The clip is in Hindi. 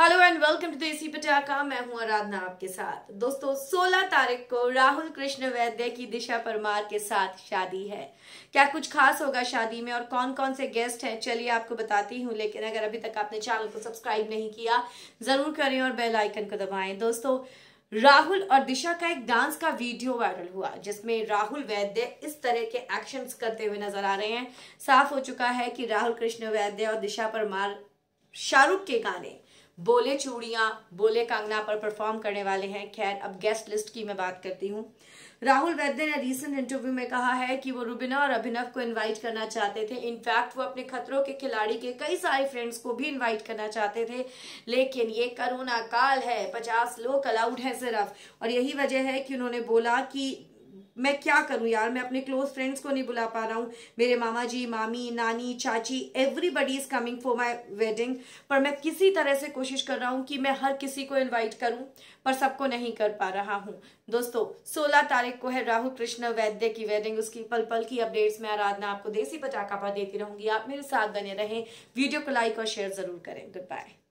हेलो एंड वेलकम टू देसी पटाखा मैं हूं आराधना आपके साथ दोस्तों 16 तारीख को राहुल कृष्ण वैद्य की दिशा परमार के साथ शादी है क्या कुछ खास होगा शादी में और कौन कौन से गेस्ट हैं चलिए आपको बताती हूं लेकिन अगर अभी तक आपने चैनल को सब्सक्राइब नहीं किया जरूर करें और बेल आइकन को दबाएं दोस्तों राहुल और दिशा का एक डांस का वीडियो वायरल हुआ जिसमें राहुल वैद्य इस तरह के एक्शंस करते हुए नजर आ रहे हैं साफ हो चुका है कि राहुल कृष्ण वैद्य और दिशा परमार शाहरुख के गाने बोले चूड़ियां बोले कांगना पर परफॉर्म करने वाले हैं खैर अब गेस्ट लिस्ट की मैं बात करती हूँ राहुल वैद्य ने रीसेंट इंटरव्यू में कहा है कि वो रुबिना और अभिनव को इनवाइट करना चाहते थे इनफैक्ट वो अपने खतरों के खिलाड़ी के कई सारे फ्रेंड्स को भी इनवाइट करना चाहते थे लेकिन ये करोना काल है पचास लोग अलाउड है सिर्फ और यही वजह है कि उन्होंने बोला कि मैं क्या करूं यार मैं अपने क्लोज फ्रेंड्स को नहीं बुला पा रहा हूं मेरे मामा जी मामी नानी चाची everybody is coming for my wedding पर मैं किसी तरह से कोशिश कर रहा हूं कि मैं हर किसी को इनवाइट करूं पर सबको नहीं कर पा रहा हूं दोस्तों 16 तारीख को है राहु कृष्ण वैद्य की वेडिंग उसकी पल पल की अपडेट्स में आराधना आपको देसी पटाखा पर देती रहूंगी आप मेरे साथ बने रहें वीडियो को लाइक और शेयर ज़रूर करें गुड बाय